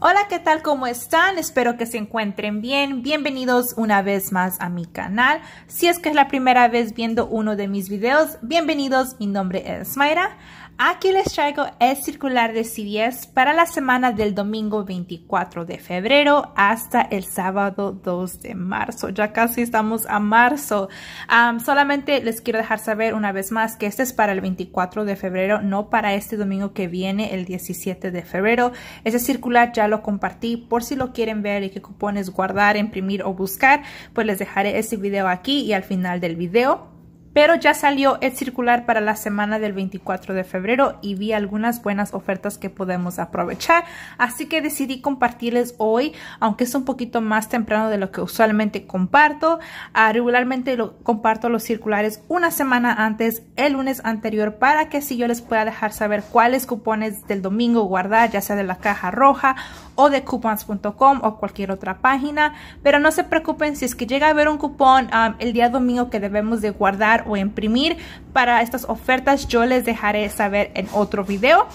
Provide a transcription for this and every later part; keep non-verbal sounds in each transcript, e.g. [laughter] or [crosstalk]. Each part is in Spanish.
Hola, ¿qué tal? ¿Cómo están? Espero que se encuentren bien. Bienvenidos una vez más a mi canal. Si es que es la primera vez viendo uno de mis videos, bienvenidos. Mi nombre es Mayra. Aquí les traigo el circular de 10 para la semana del domingo 24 de febrero hasta el sábado 2 de marzo. Ya casi estamos a marzo. solamente les quiero dejar saber una vez más que este es para el 24 de febrero, no para este domingo que viene, el 17 de febrero. Ese circular ya lo compartí por si lo quieren ver y qué cupones guardar, imprimir o buscar, pues les dejaré ese video aquí y al final del video. Pero ya salió el circular para la semana del 24 de febrero y vi algunas buenas ofertas que podemos aprovechar. Así que decidí compartirles hoy, aunque es un poquito más temprano de lo que usualmente comparto. Ah, regularmente comparto los circulares una semana antes, el lunes anterior, para que así yo les pueda dejar saber cuáles cupones del domingo guardar, ya sea de la caja roja o de coupons.com o cualquier otra página. Pero no se preocupen si es que llega a haber un cupón ah, el día domingo que debemos de guardar o imprimir para estas ofertas yo les dejaré saber en otro video.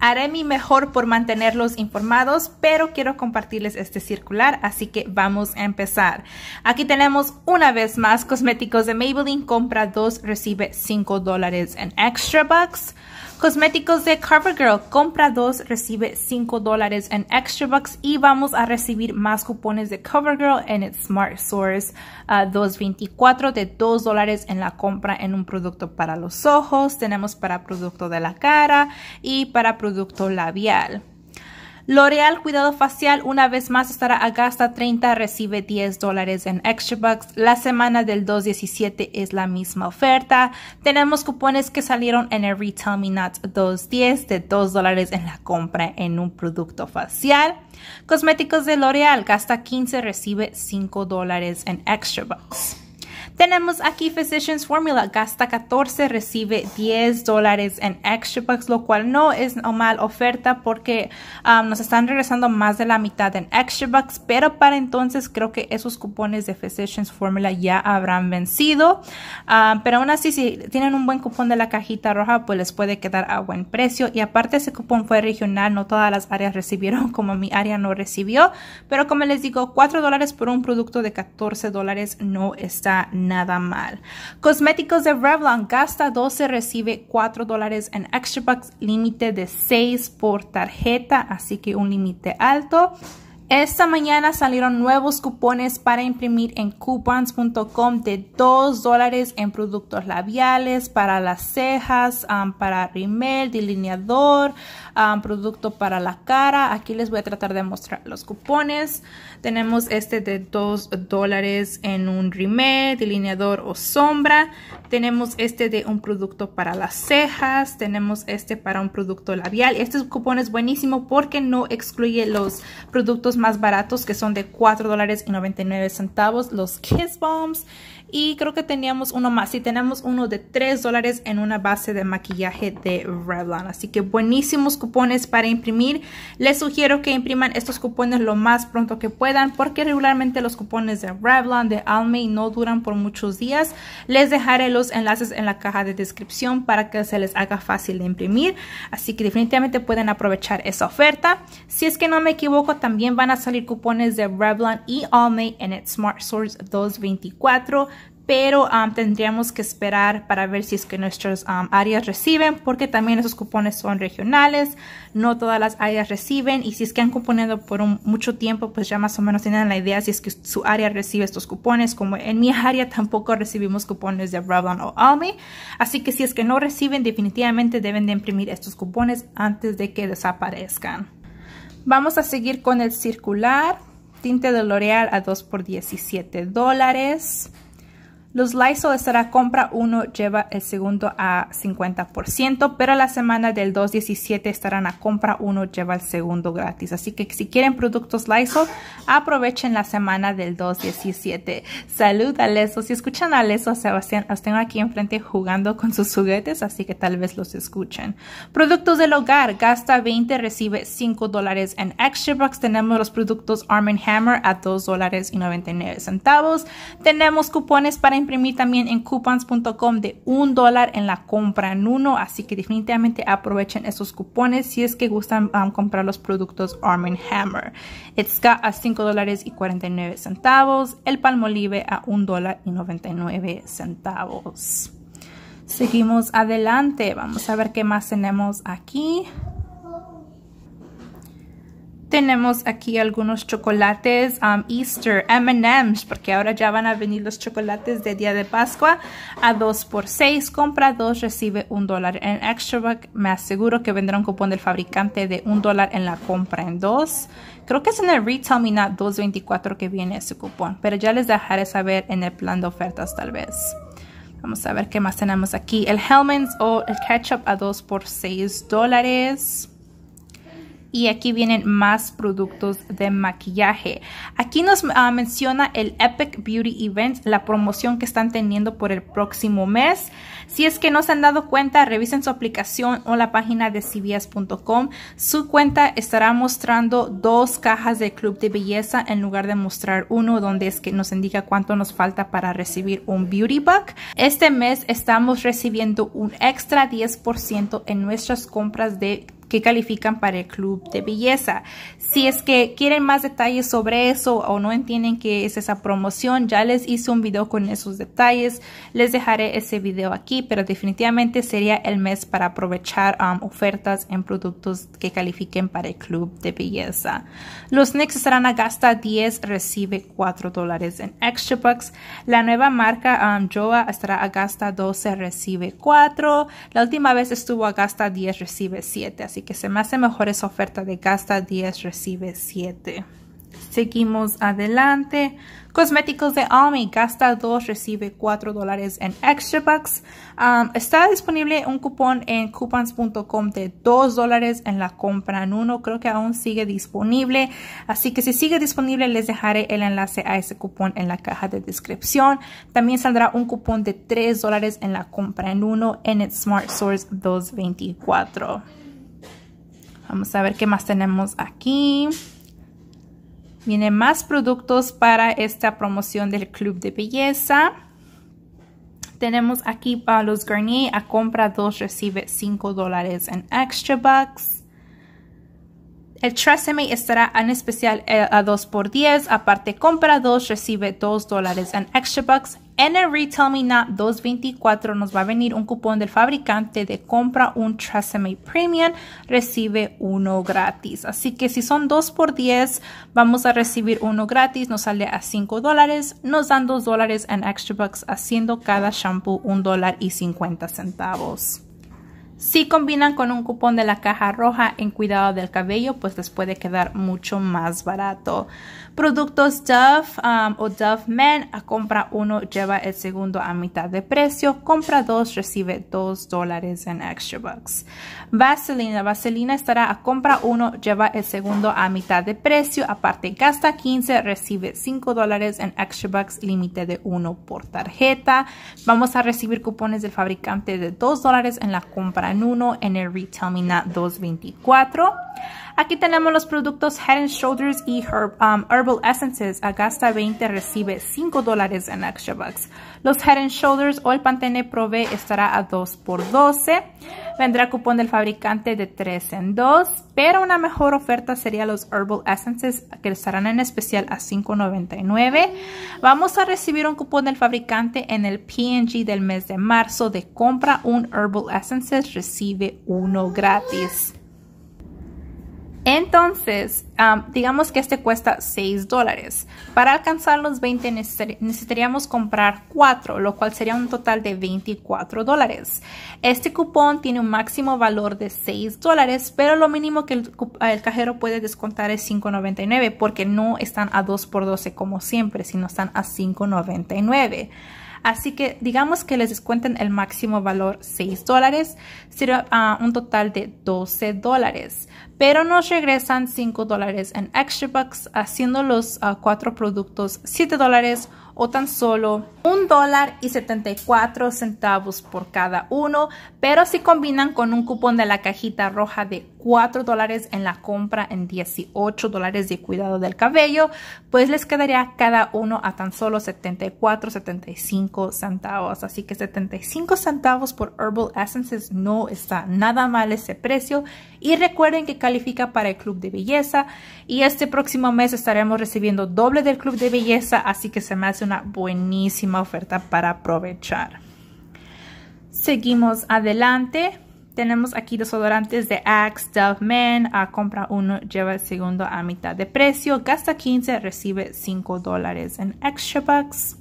Haré mi mejor por mantenerlos informados, pero quiero compartirles este circular, así que vamos a empezar. Aquí tenemos una vez más cosméticos de Maybelline, compra 2, recibe 5 dólares en extra bucks. Cosméticos de CoverGirl, compra dos, recibe 5 dólares en extra bucks y vamos a recibir más cupones de CoverGirl en Smart Source ah, Dos, 224 de 2 dólares en la compra en un producto para los ojos, tenemos para producto de la cara y para producto labial. L'Oreal Cuidado Facial una vez más estará a gasta 30, recibe 10 dólares en Extra Bucks. La semana del 2.17 es la misma oferta. Tenemos cupones que salieron en el Retail Me Not 2.10 de 2 dólares en la compra en un producto facial. Cosméticos de L'Oreal gasta 15, recibe 5 dólares en Extra Bucks. Tenemos aquí Physicians Formula, gasta 14, recibe 10 dólares en extra bucks, lo cual no es una mala oferta porque um, nos están regresando más de la mitad en extra bucks, pero para entonces creo que esos cupones de Physicians Formula ya habrán vencido. Um, pero aún así, si tienen un buen cupón de la cajita roja, pues les puede quedar a buen precio. Y aparte ese cupón fue regional, no todas las áreas recibieron [laughs] como mi área no recibió. Pero como les digo, 4 dólares por un producto de 14 dólares no está nada nada mal. Cosméticos de Revlon, gasta 12, recibe 4 dólares en extra bucks, límite de 6 por tarjeta, así que un límite alto. Esta mañana salieron nuevos cupones para imprimir en coupons.com de 2 dólares en productos labiales, para las cejas, para rimel, delineador, Um, producto para la cara. Aquí les voy a tratar de mostrar los cupones. Tenemos este de 2 dólares en un rimel, delineador o sombra. Tenemos este de un producto para las cejas. Tenemos este para un producto labial. Este cupón es buenísimo porque no excluye los productos más baratos que son de 4 dólares y 99 centavos, los Kiss Bombs. Y creo que teníamos uno más. si tenemos uno de 3 dólares en una base de maquillaje de Revlon. Así que buenísimos cupones para imprimir. Les sugiero que impriman estos cupones lo más pronto que puedan porque regularmente los cupones de Revlon, de Almay no duran por muchos días. Les dejaré los enlaces en la caja de descripción para que se les haga fácil de imprimir. Así que definitivamente pueden aprovechar esa oferta. Si es que no me equivoco, también van a salir cupones de Revlon y Almay en Smart Source 224 pero um, tendríamos que esperar para ver si es que nuestras um, áreas reciben, porque también esos cupones son regionales, no todas las áreas reciben, y si es que han componido por mucho tiempo, pues ya más o menos tienen la idea si es que su área recibe estos cupones, como en mi [laughs] área tampoco recibimos cupones de Revlon o Almi, así que si es que no reciben, definitivamente deben de imprimir estos cupones antes de que desaparezcan. Vamos a seguir con el circular, tinte de L'Oreal a 2 por 17 dólares. Los Lysol estará compra uno, lleva el segundo a 50%, pero la semana del 2.17 estarán a compra uno, lleva el segundo gratis. Así que si quieren productos Lysol, aprovechen la semana del 2.17. Salud a Leso. Si escuchan a Leso, Sebastián, los tengo aquí enfrente jugando con sus juguetes, así que tal vez los escuchen. Productos del hogar, gasta 20, recibe 5 dólares en Extra Box Tenemos los productos Arm Hammer a 2 dólares y 99 centavos. Tenemos cupones para imprimir también en coupons.com de un dólar en la compra en uno. Así que definitivamente aprovechen esos cupones si es que gustan um, comprar los productos Arm Hammer. It's got a 5 dólares y 49 centavos. El palmolive a un dólar y 99 centavos. Seguimos adelante. Vamos a ver qué más tenemos aquí tenemos aquí algunos chocolates um, Easter, M&M's, porque ahora ya van a venir los chocolates de Día de Pascua a 2 por 6 Compra 2, recibe un dólar en Extra Buck. Me aseguro que vendrá un cupón del fabricante de un dólar en la compra en 2. Creo que es en el Retail Mina 224 que viene ese cupón, pero ya les dejaré saber en el plan de ofertas tal vez. Vamos a ver qué más tenemos aquí. El Hellman's o el ketchup a 2 por 6 dólares y aquí vienen más productos de maquillaje. Aquí nos ah, menciona el Epic Beauty Event, la promoción que están teniendo por el próximo mes. Si es que no se han dado cuenta, revisen su aplicación o la página de cbs.com. Su cuenta estará mostrando dos cajas de club de belleza en lugar de mostrar uno donde es que nos indica cuánto nos falta para recibir un beauty buck. Este mes estamos recibiendo un extra 10% en nuestras compras de que califican para el club de belleza. Si es que quieren más detalles sobre eso o no entienden qué es esa promoción, ya les hice un video con esos detalles. Les dejaré ese video aquí, pero definitivamente sería el mes para aprovechar um, ofertas en productos que califiquen para el club de belleza. Los next estarán a gasta 10, recibe 4 dólares en extra bucks. La nueva marca um, Joa estará a gasta 12, recibe 4. La última vez estuvo a gasta 10, recibe 7. Así que se me hace mejor esa oferta de gasta 10, recibe 7. Seguimos adelante. Cosméticos de Ami, gasta 2, recibe 4 dólares en Extra Bucks. Um, está disponible un cupón en coupons.com de 2 dólares en la compra en uno. Creo que aún sigue disponible. Así que si sigue disponible, les dejaré el enlace a ese cupón en la caja de descripción. También saldrá un cupón de 3 dólares en la compra en uno en Smart Source 224. Vamos a ver qué más tenemos aquí. Vienen más productos para esta promoción del Club de Belleza. Tenemos aquí para los Garnier. A compra 2 recibe 5 dólares en extra bucks. El Tresemme estará en especial eh, a 2 por 10. Aparte, compra 2 recibe 2 dólares en extra bucks. En el Retail Me 224 nos va a venir un cupón del fabricante de compra un Tresemme Premium, recibe uno gratis. Así que si son 2 por 10, vamos a recibir uno gratis, nos sale a 5 dólares, nos dan 2 dólares en extra bucks haciendo cada shampoo un dólar y 50 centavos. Si combinan con un cupón de la caja roja en cuidado del cabello, pues les puede quedar mucho más barato. Productos Dove um, o Dove Men, a compra uno, lleva el segundo a mitad de precio. Compra dos, recibe dos dólares en extra bucks. Vaselina, Vaselina estará a compra uno, lleva el segundo a mitad de precio. Aparte, gasta 15, recibe 5 dólares en extra bucks, límite de uno por tarjeta. Vamos a recibir cupones del fabricante de 2 dólares en la compra en uno en el Retail Me Not 224. Aquí tenemos los productos Head and Shoulders y um, Herbal Essences. A gasta 20 recibe 5 dólares en Extra Bucks. Los Head and Shoulders o el Pantene Pro B estará a 2 por 12. Vendrá cupón del fabricante de 3 en 2. Pero una mejor oferta sería los Herbal Essences que estarán en especial a 5.99. Vamos a recibir un cupón del fabricante en el PNG del mes de marzo de compra un Herbal Essences recibe uno gratis. Entonces, digamos que este cuesta 6 dólares. Para alcanzar los 20 necesitaríamos comprar 4, lo cual sería un total de 24 dólares. Este cupón tiene un máximo valor de 6 dólares, pero lo mínimo que el, cajero puede descontar es 5.99 porque no están a 2 x 12 como siempre, sino están a 5.99. Así que digamos que les descuenten el máximo valor 6 dólares, ah, un total de 12 dólares. Pero nos regresan 5 dólares en extra bucks, haciendo los ah, cuatro productos 7 dólares o tan solo un dólar y 74 centavos por cada uno, pero si combinan con un cupón de la cajita roja de 4 dólares en la compra en 18 dólares de cuidado del cabello, pues les quedaría cada uno a tan solo 74, 75 centavos. Así que 75 centavos por Herbal Essences no está nada mal ese precio. Y recuerden que califica para el Club de Belleza y este próximo mes estaremos recibiendo doble del Club de Belleza, así que se me hace una buenísima oferta para aprovechar. Seguimos adelante. Tenemos aquí odorantes de Axe, Dove Men. A ah, compra uno, lleva el segundo a mitad de precio. Gasta 15, recibe 5 dólares en extra bucks.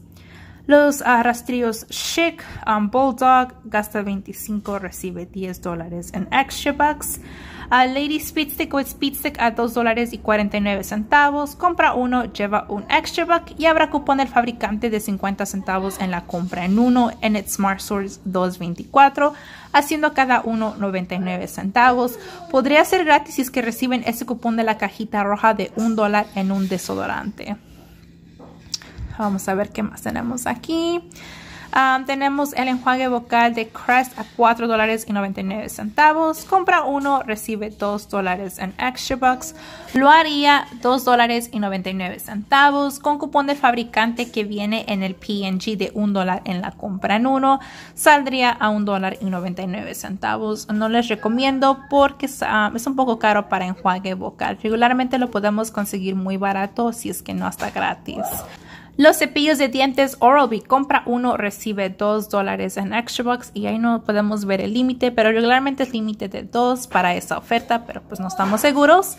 Los ah, rastrillos Chic um, Bulldog. Gasta 25, recibe 10 dólares en extra bucks a Lady Speedstick o Speedstick a $2.49. dólares y Compra uno, lleva un extra buck y habrá cupón del fabricante de 50 centavos en la compra en uno en Smart Source 224, haciendo cada uno 99 centavos. Podría ser gratis si es que reciben ese cupón de la cajita roja de $1 en un desodorante. Vamos a ver qué más tenemos aquí tenemos el enjuague vocal de Crest a $4.99 dólares centavos. Compra uno, recibe 2 dólares en Extra Bucks. Lo haría $2.99, dólares centavos con cupón de fabricante que viene en el PNG de 1 dólar en la compra en uno. Saldría a $1.99. dólar centavos. No les recomiendo porque es un poco caro para enjuague vocal. Regularmente lo podemos conseguir muy barato si es que no está gratis. Los cepillos de dientes Oral-B, compra uno, recibe dos dólares en Extra y ahí no podemos ver el límite, pero regularmente es límite de dos para esa oferta, pero pues no estamos seguros.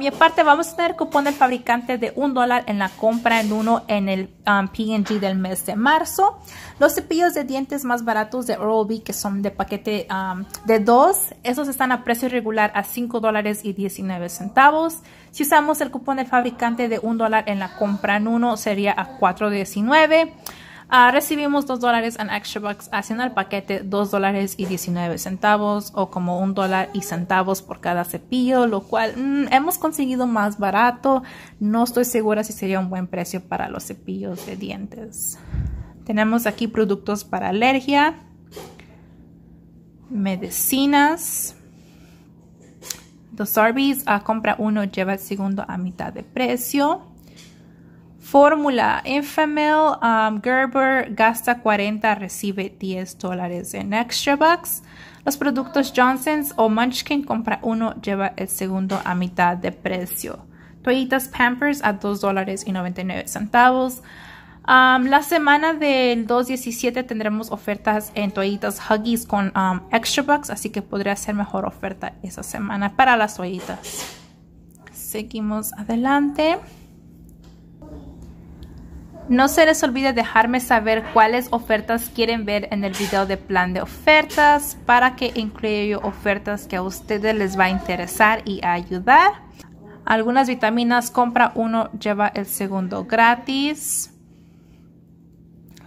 y aparte vamos a tener cupón del fabricante de un dólar en la compra en uno en el um, PNG del mes de marzo. Los cepillos de dientes más baratos de Oral-B que son de paquete um, de dos, esos están a precio regular a cinco dólares y 19 centavos. Si usamos el cupón de fabricante de un dólar en la compra en uno, sería a 4.19. Ah, recibimos 2 dólares en extra bucks haciendo el paquete 2 dólares y 19 centavos o como 1 dólar y centavos por cada cepillo, lo cual mm, hemos conseguido más barato. No estoy segura si sería un buen precio para los cepillos de dientes. Tenemos aquí productos para alergia, medicinas, los Arby's ah, compra uno, lleva el segundo a mitad de precio. Fórmula Infamil um, Gerber gasta 40, recibe 10 dólares en extra bucks. Los productos Johnson's o Munchkin compra uno, lleva el segundo a mitad de precio. Toallitas Pampers a $2.99 la semana del 2.17 tendremos ofertas en toallitas Huggies con Extra Bucks, así que podría ser mejor oferta esa semana para las toallitas. Seguimos adelante. No se les olvide dejarme saber cuáles ofertas quieren ver en el video de plan de ofertas para que incluya yo ofertas que a ustedes les va a interesar y ayudar. Algunas vitaminas compra uno, lleva el segundo gratis.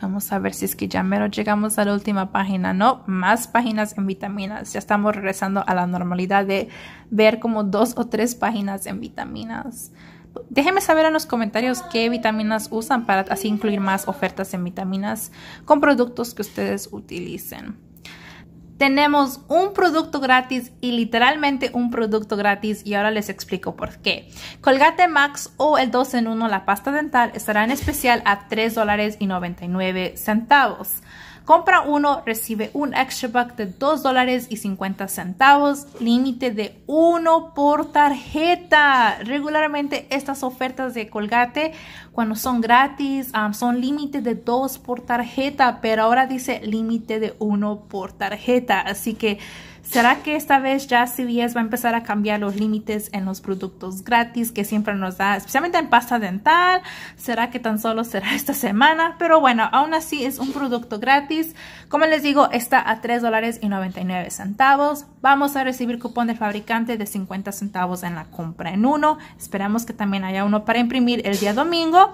Vamos a ver si es que ya mero llegamos a la última página. No, más páginas en vitaminas. Ya estamos regresando a la normalidad de ver como dos o tres páginas en vitaminas. Déjenme saber en los comentarios qué vitaminas usan para así incluir más ofertas en vitaminas con productos que ustedes utilicen tenemos un producto gratis y literalmente un producto gratis y ahora les explico por qué. Colgate Max o el 2 en 1 la pasta dental estará en especial a $3.99. Compra uno, recibe un extra buck de $2.50, límite de uno por tarjeta. Regularmente estas ofertas de Colgate cuando son gratis, son límite de dos por tarjeta, pero ahora dice límite de uno por tarjeta. Así que, ¿será que esta vez ya CVS va a empezar a cambiar los límites en los productos gratis que siempre nos da, especialmente en pasta dental? ¿Será que tan solo será [laughs] esta semana? Pero bueno, aún así es un producto gratis. Como les digo, está a $3.99. centavos. Vamos a recibir cupón del fabricante de 50 centavos en la compra en uno. Esperamos que también haya uno para imprimir el día domingo.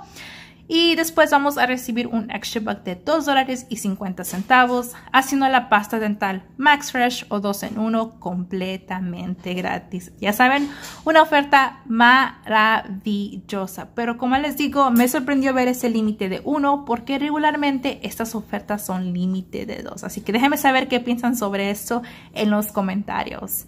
Y después vamos a recibir un extra buck de 2 dólares y 50 centavos haciendo la pasta dental Max Fresh o 2 en 1 completamente gratis. Ya saben, una oferta maravillosa. Pero como les digo, me sorprendió ver ese límite de 1 porque regularmente estas ofertas son límite de 2. Así que déjenme saber qué piensan sobre esto en los comentarios.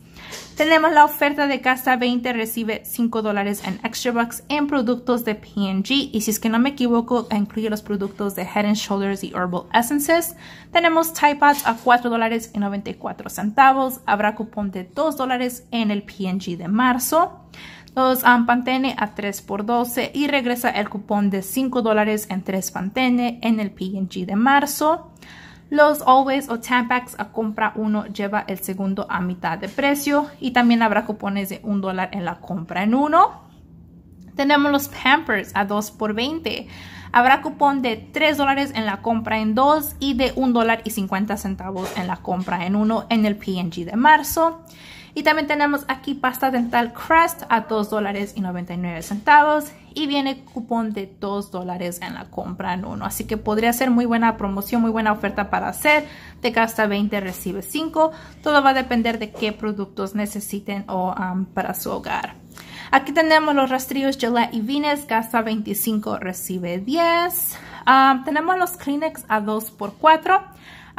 Tenemos la oferta de Casa 20, recibe 5 en Extra Bucks en productos de P&G. Y si es que no me equivoco, incluye los productos de Head Shoulders y Herbal Essences. Tenemos Tide Pods a 4 94 centavos. Habrá cupón de 2 en el P&G de marzo. Los um, Pantene a 3 por 12 y regresa el cupón de 5 en 3 Pantene en el P&G de marzo. Los Always o Tampax a compra uno lleva el segundo a mitad de precio y también habrá cupones de $1 dólar en la compra en uno. Tenemos los Pampers a 2 por 20. Habrá cupón de 3 dólares en la compra en 2 y de 1 dólar y 50 centavos en la compra en 1 en el PNG de marzo. Y también tenemos aquí pasta dental Crest a $2.99 y viene cupón de 2 en la compra en uno. Así que podría ser muy buena promoción, muy buena oferta para hacer. Te gasta 20, recibe 5. Todo va a depender de qué productos necesiten o para su hogar. Aquí tenemos los rastrillos Gillette y Vines, gasta 25, recibe 10. tenemos los Kleenex a 2 por 4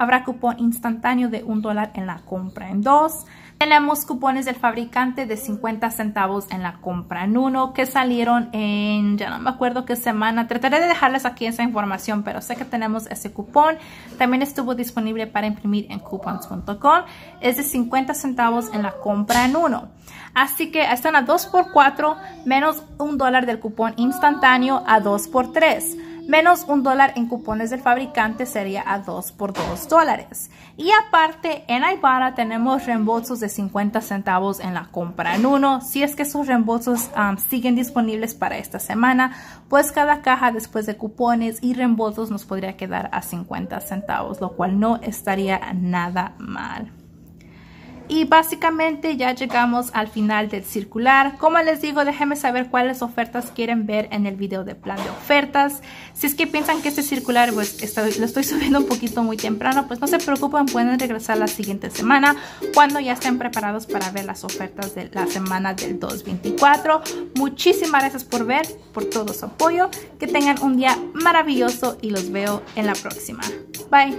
Habrá cupón instantáneo de $1 en la compra en $2. Tenemos cupones del fabricante de 50 centavos en la compra en uno que salieron en, ya no me acuerdo qué semana. Trataré de dejarles aquí esa información, pero sé que tenemos ese cupón. También estuvo disponible para imprimir en coupons.com. Es de 50 centavos en la compra en uno. Así que están a 2 por 4 menos un dólar del cupón instantáneo a 2 por 3 menos un dólar en cupones del fabricante sería a 2 por 2 dólares. Y aparte, en Ibarra tenemos reembolsos de 50 centavos en la compra en uno. Si es que sus reembolsos um, siguen disponibles para esta semana, pues cada caja después de cupones y reembolsos nos podría quedar a 50 centavos, lo cual no estaría nada mal. Y básicamente ya llegamos al final del circular. Como les digo, déjenme saber cuáles ofertas quieren ver en el video de plan de ofertas. Si es que piensan que este circular pues, lo estoy subiendo un poquito muy temprano, pues no se preocupen, pueden regresar la siguiente semana cuando ya estén preparados para ver las ofertas de la semana del 224. Muchísimas gracias por ver, por todo su apoyo. Que tengan un día maravilloso y los veo en la próxima. Bye.